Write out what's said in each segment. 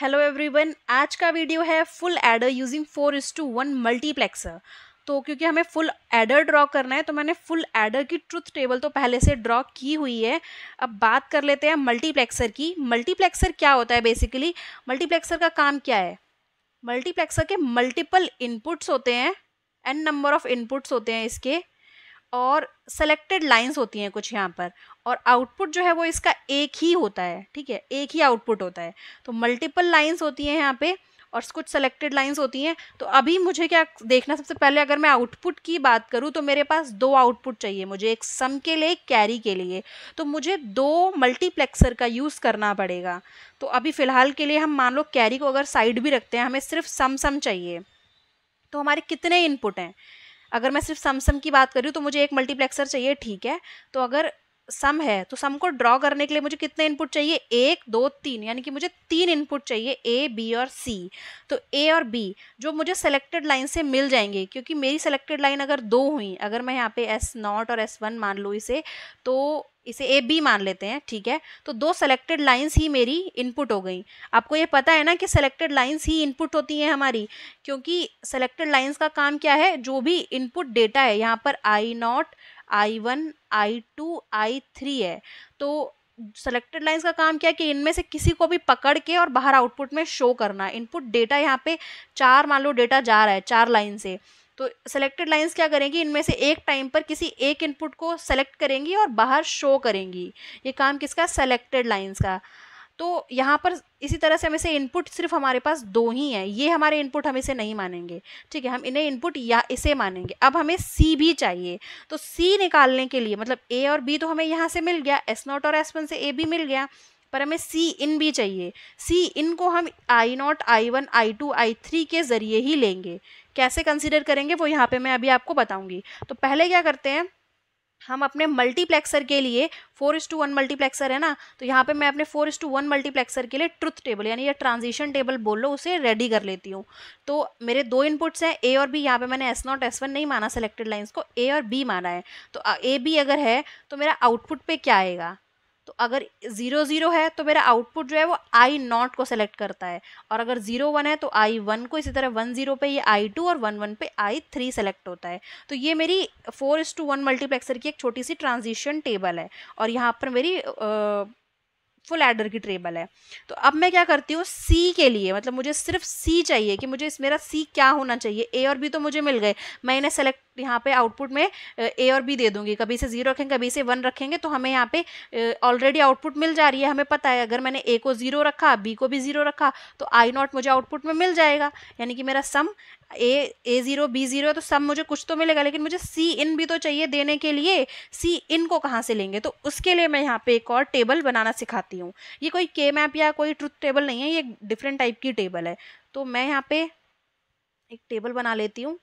hello everyone आज का video है full adder using four is to one multiplexer तो क्योंकि हमें फुल एडर ड्रॉ करना है तो मैंने फुल एडर की ट्रुथ टेबल तो पहले से ड्रॉ की हुई है अब बात कर लेते हैं मल्टीप्लेक्सर की मल्टीप्लेक्सर क्या होता है बेसिकली मल्टीप्लेक्सर का काम क्या है मल्टीप्लेक्सर के मल्टीपल इनपुट्स होते हैं एन नंबर ऑफ इनपुट्स होते हैं इसके और सेलेक्टेड लाइंस होती हैं कुछ यहाँ पर और आउटपुट जो है वो इसका एक ही होता है ठीक है एक ही आउटपुट होता है तो मल्टीपल लाइंस होती हैं यहाँ पे और कुछ सेलेक्टेड लाइंस होती हैं तो अभी मुझे क्या देखना सबसे पहले अगर मैं आउटपुट की बात करूँ तो मेरे पास दो आउटपुट चाहिए मुझे एक सम के लिए एक कैरी के लिए तो मुझे दो मल्टीप्लेक्सर का यूज़ करना पड़ेगा तो अभी फ़िलहाल के लिए हम मान लो कैरी को अगर साइड भी रखते हैं हमें सिर्फ सम सम चाहिए तो हमारे कितने इनपुट हैं अगर मैं सिर्फ समसम की बात हूँ तो मुझे एक मल्टीप्लेक्सर चाहिए ठीक है तो अगर सम है तो सम को ड्रॉ करने के लिए मुझे कितने इनपुट चाहिए एक दो तीन यानी कि मुझे तीन इनपुट चाहिए ए बी और सी तो ए और बी जो मुझे सेलेक्टेड लाइन से मिल जाएंगे क्योंकि मेरी सेलेक्टेड लाइन अगर दो हुई अगर मैं यहाँ पे एस नॉट और एस वन मान लूँ इसे तो इसे ए बी मान लेते हैं ठीक है तो दो सेलेक्टेड लाइंस ही मेरी इनपुट हो गई आपको ये पता है ना कि सेलेक्टेड लाइंस ही इनपुट होती हैं हमारी क्योंकि सेलेक्टेड लाइंस का काम क्या है जो भी इनपुट डेटा है यहाँ पर I naught I one I two I three है तो सेलेक्टेड लाइंस का काम क्या है कि इनमें से किसी को भी पकड़ के और बाहर आउटपुट में शो करना इनपुट डेटा यहाँ पे चार मान लो डेटा जा रहा है चार लाइन से तो सेलेक्टेड लाइंस क्या करेंगी इनमें से एक टाइम पर किसी एक इनपुट को सेलेक्ट करेंगी और बाहर शो करेंगी ये काम किसका सेलेक्टेड लाइंस का तो यहाँ पर इसी तरह से हमें से इनपुट सिर्फ हमारे पास दो ही हैं ये हमारे इनपुट हम इसे नहीं मानेंगे ठीक है हम इन्हें इनपुट या इसे मानेंगे अब हमें सी भी चाहिए तो सी निकालने के लिए मतलब ए और बी तो हमें यहाँ से मिल गया एस नॉट और एस वन से ए भी मिल गया पर हमें सी इन भी चाहिए सी इन को हम I naught I one I two I three के ज़रिए ही लेंगे कैसे कंसिडर करेंगे वो यहाँ पे मैं अभी आपको बताऊँगी तो पहले क्या करते हैं हम अपने मल्टीप्लेक्सर के लिए four is to one multiplexer है ना तो यहाँ पे मैं अपने four is to one multiplexer के लिए ट्रुथ टेबल यानी या ट्रांजिशन टेबल बोल लो उसे रेडी कर लेती हूँ तो मेरे दो इनपुट्स हैं ए और बी यहाँ पे मैंने एस नॉट एस वन नहीं माना सेलेक्टेड लाइन्स को ए और बी माना है तो ए बी अगर है तो मेरा आउटपुट पर क्या आएगा तो अगर ज़ीरो ज़ीरो है तो मेरा आउटपुट जो है वो आई नॉट को सेलेक्ट करता है और अगर ज़ीरो वन है तो आई वन को इसी तरह वन ज़ीरो पे ये आई टू और वन वन पे आई थ्री सेलेक्ट होता है तो ये मेरी four is to one multiplexer की एक छोटी सी ट्रांजिशन टेबल है और यहाँ पर मेरी आ, फुल एडर की टेबल है तो अब मैं क्या करती हूँ सी के लिए मतलब मुझे सिर्फ सी चाहिए कि मुझे इस मेरा सी क्या होना चाहिए ए और बी तो मुझे मिल गए मैं इन्हें सेलेक्ट यहाँ पे आउटपुट में ए और बी दे दूंगी कभी से जीरो रखेंगे कभी से वन रखेंगे तो हमें यहाँ पे ऑलरेडी आउटपुट मिल जा रही है हमें पता है अगर मैंने ए को ज़ीरो रखा बी को भी ज़ीरो रखा तो आई नॉट मुझे आउटपुट में मिल जाएगा यानी कि मेरा sum A A zero B zero तो सब मुझे कुछ तो मिलेगा लेकिन मुझे सी इन भी तो चाहिए देने के लिए सी इन को कहाँ से लेंगे तो उसके लिए मैं यहाँ पे एक और टेबल बनाना सिखाती हूँ ये कोई के मैप या कोई ट्रुथ टेबल नहीं है ये डिफरेंट टाइप की टेबल है तो मैं यहाँ पे एक टेबल बना लेती हूँ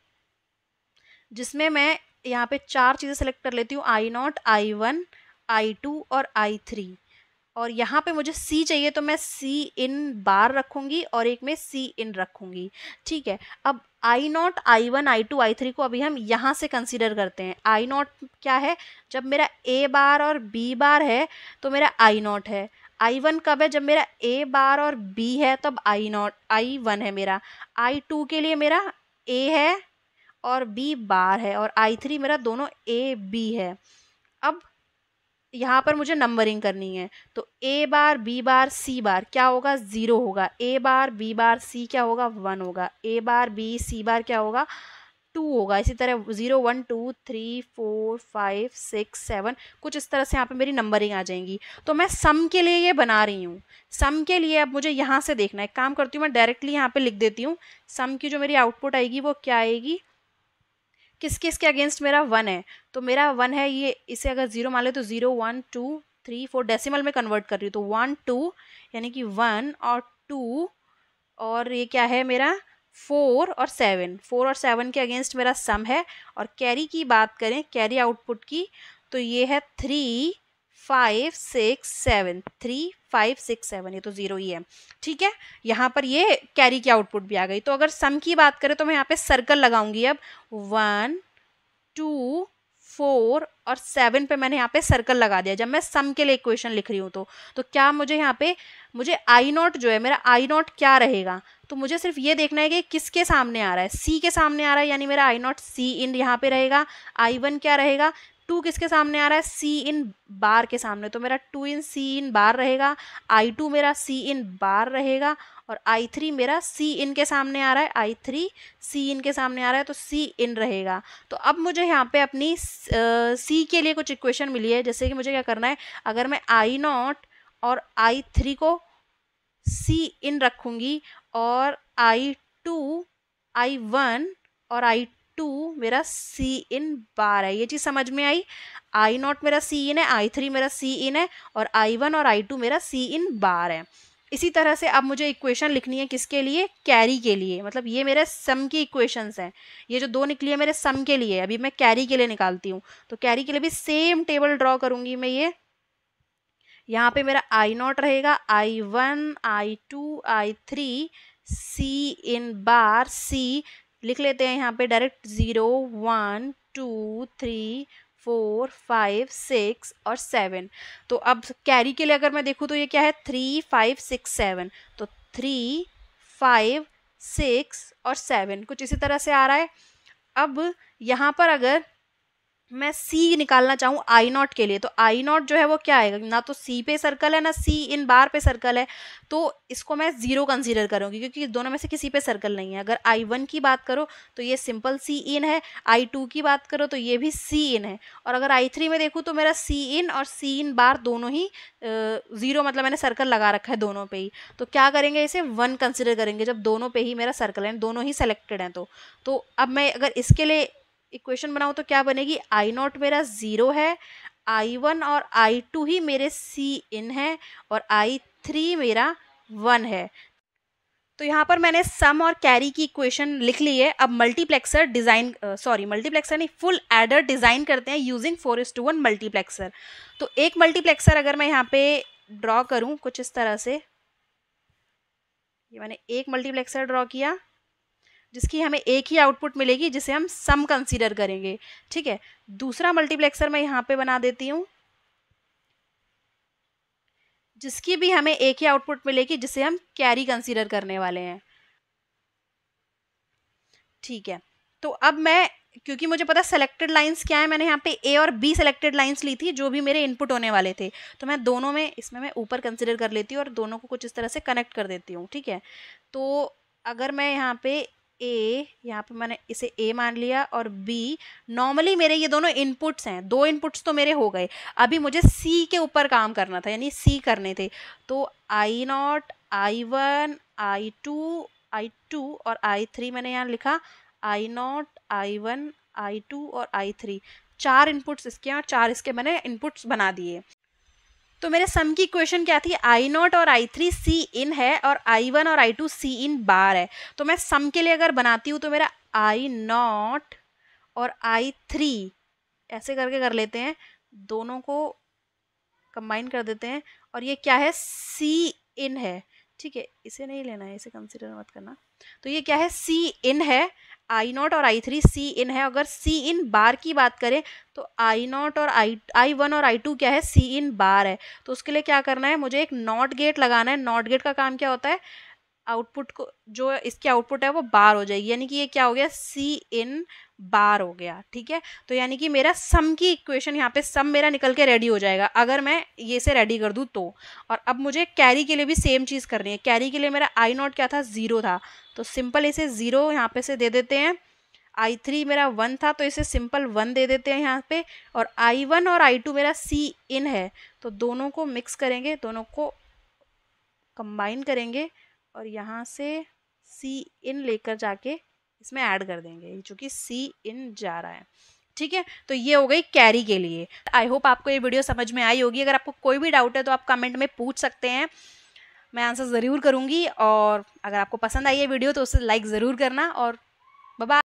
जिसमें मैं यहाँ पे चार चीज़ें सेलेक्ट कर लेती हूँ I naught I one I two और आई थ्री और यहाँ पे मुझे सी चाहिए तो मैं सी इन बार रखूँगी और एक में सी इन रखूँगी ठीक है अब I naught I one I two I three को अभी हम यहाँ से कंसिडर करते हैं आई नॉट क्या है जब मेरा ए बार और बी बार है तो मेरा आई नॉट है आई वन कब है जब मेरा ए बार और बी है तब आई नॉट आई वन है मेरा आई टू के लिए मेरा ए है और बी बार है और आई थ्री मेरा दोनों ए बी है अब यहाँ पर मुझे नंबरिंग करनी है तो ए बार बी बार सी बार क्या होगा ज़ीरो होगा ए बार बी बार सी क्या होगा वन होगा ए बार बी सी बार क्या होगा टू होगा इसी तरह zero one two three four five six seven कुछ इस तरह से यहाँ पे मेरी नंबरिंग आ जाएंगी तो मैं सम के लिए ये बना रही हूँ सम के लिए अब मुझे यहाँ से देखना है काम करती हूँ मैं डायरेक्टली यहाँ पे लिख देती हूँ सम की जो मेरी आउटपुट आएगी वो क्या आएगी किसके इसके अगेंस्ट मेरा वन है तो मेरा वन है ये इसे अगर ज़ीरो मान लो तो zero one two three four decimal में कन्वर्ट कर रही हूँ तो वन टू यानी कि वन और टू और ये क्या है मेरा फोर और सेवन फोर और सेवन के अगेंस्ट मेरा सम है और कैरी की बात करें कैरी आउटपुट की तो ये है three five six seven three five six seven ये तो ज़ीरो ही है ठीक है यहाँ पर ये कैरी की आउटपुट भी आ गई तो अगर सम की बात करें तो मैं यहाँ पे सर्कल लगाऊंगी अब वन टू फोर और सेवन पे मैंने यहाँ पे सर्कल लगा दिया जब मैं सम के लिए इक्वेशन लिख रही हूँ तो तो क्या मुझे यहाँ पे मुझे आई नॉट जो है मेरा आई नॉट क्या रहेगा तो मुझे सिर्फ ये देखना है कि किसके सामने आ रहा है सी के सामने आ रहा है यानी मेरा आई नॉट सी इन यहाँ पे रहेगा आई वन क्या रहेगा टू किसके सामने आ रहा है सी इन बार के सामने तो मेरा टू इन सी इन बार रहेगा आई टू मेरा सी इन बार रहेगा और आई थ्री मेरा सी इन के सामने आ रहा है आई थ्री सी इन के सामने आ रहा है तो सी इन रहेगा तो अब मुझे यहाँ पे अपनी सी uh, के लिए कुछ इक्वेशन मिली है जैसे कि मुझे क्या करना है अगर मैं आई नॉट और आई थ्री को सी इन रखूँगी और आई टू आई वन और आई टू मेरा सी इन बार है ये चीज़ समझ में आई आई नॉट मेरा सी इन है आई थ्री मेरा सी इन है और आई वन और आई टू मेरा सी इन बार है इसी तरह से अब मुझे इक्वेशन लिखनी है किसके लिए कैरी के लिए मतलब ये मेरे सम की इक्वेशंस हैं ये जो दो निकली है मेरे सम के लिए अभी मैं कैरी के लिए निकालती हूँ तो कैरी के लिए भी सेम टेबल ड्रॉ करूँगी मैं ये यहाँ पे मेरा आई नॉट रहेगा I one I two I three C in bar C लिख लेते हैं यहाँ पे direct zero one two three four five six और सेवन तो अब कैरी के लिए अगर मैं देखूँ तो ये क्या है थ्री फाइव सिक्स सेवन तो थ्री फाइव सिक्स और सेवन कुछ इसी तरह से आ रहा है अब यहाँ पर अगर मैं सी निकालना चाहूँ आई नॉट के लिए तो आई नॉट जो है वो क्या आएगा ना तो सी पे सर्कल है ना सी इन बार पे सर्कल है तो इसको मैं ज़ीरो कंसीडर करूँगी क्योंकि दोनों में से किसी पे सर्कल नहीं है अगर आई वन की बात करो तो ये सिंपल सी इन है आई टू की बात करो तो ये भी सी इन है और अगर आई थ्री में देखूँ तो मेरा सी इन और सी इन बार दोनों ही ज़ीरो मतलब मैंने सर्कल लगा रखा है दोनों पे ही तो क्या करेंगे इसे वन कंसिडर करेंगे जब दोनों पे ही मेरा सर्कल है दोनों ही सेलेक्टेड हैं तो।, तो अब मैं अगर इसके लिए इक्वेशन बनाऊँ तो क्या बनेगी आई नॉट मेरा ज़ीरो है आई वन और आई टू ही मेरे सी इन है और आई थ्री मेरा वन है तो यहाँ पर मैंने सम और कैरी की इक्वेशन लिख ली है अब मल्टीप्लेक्सर डिज़ाइन सॉरी मल्टीप्लेक्सर नहीं फुल एडर डिज़ाइन करते हैं using four is to one multiplexer तो एक मल्टीप्लेक्सर अगर मैं यहाँ पे ड्रॉ करूँ कुछ इस तरह से ये मैंने एक मल्टीप्लेक्सर ड्रॉ किया जिसकी हमें एक ही आउटपुट मिलेगी जिसे हम सम कंसीडर करेंगे ठीक है दूसरा मल्टीप्लेक्सर मैं यहाँ पे बना देती हूँ जिसकी भी हमें एक ही आउटपुट मिलेगी जिसे हम कैरी कंसीडर करने वाले हैं ठीक है तो अब मैं क्योंकि मुझे पता सेलेक्टेड लाइंस क्या है मैंने यहाँ पे ए और बी सेलेक्टेड लाइंस ली थी जो भी मेरे इनपुट होने वाले थे तो मैं दोनों में इसमें मैं ऊपर कंसिडर कर लेती हूँ और दोनों को कुछ इस तरह से कनेक्ट कर देती हूँ ठीक है तो अगर मैं यहाँ पे ए यहाँ पे मैंने इसे ए मान लिया और बी नॉर्मली मेरे ये दोनों इनपुट्स हैं दो इनपुट्स तो मेरे हो गए अभी मुझे सी के ऊपर काम करना था यानी सी करने थे तो I naught I one I two I two और आई थ्री मैंने यहाँ लिखा I naught I one I two और आई थ्री चार इनपुट्स इसके और चार इसके मैंने इनपुट्स बना दिए तो मेरे सम की इक्वेशन क्या थी आई नॉट और आई थ्री सी इन है और आई वन और आई टू सी इन बार है तो मैं सम के लिए अगर बनाती हूँ तो मेरा आई नॉट और आई थ्री ऐसे करके कर लेते हैं दोनों को कंबाइन कर देते हैं और ये क्या है सी इन है ठीक है इसे नहीं लेना है इसे कंसिडर मत करना तो ये क्या है सी इन है आई नॉट और आई थ्री सी इन है अगर सी इन बार की बात करें तो आई नॉट और आई आई वन और आई टू क्या है सी इन बार है तो उसके लिए क्या करना है मुझे एक नॉट गेट लगाना है नॉट गेट का काम क्या होता है आउटपुट को जो इसकी आउटपुट है वो बार हो जाएगी यानी कि ये क्या हो गया सी इन बार हो गया ठीक है तो यानी कि मेरा सम की इक्वेशन यहाँ पे सम मेरा निकल के रेडी हो जाएगा अगर मैं ये से रेडी कर दूँ तो और अब मुझे कैरी के लिए भी सेम चीज़ करनी है कैरी के लिए मेरा आई नॉट क्या था ज़ीरो था तो सिंपल इसे ज़ीरो यहाँ पे से दे देते हैं आई थ्री मेरा वन था तो इसे सिंपल वन दे देते हैं यहाँ पे और आई वन और आई टू मेरा सी इन है तो दोनों को मिक्स करेंगे दोनों को कंबाइन करेंगे और यहाँ से सी इन लेकर जाके इसमें ऐड कर देंगे चूँकि सी इन जा रहा है ठीक है तो ये हो गई कैरी के लिए आई होप आपको ये वीडियो समझ में आई होगी अगर आपको कोई भी डाउट है तो आप कमेंट में पूछ सकते हैं मैं आंसर ज़रूर करूँगी और अगर आपको पसंद आई है वीडियो तो उसे लाइक ज़रूर करना और बाय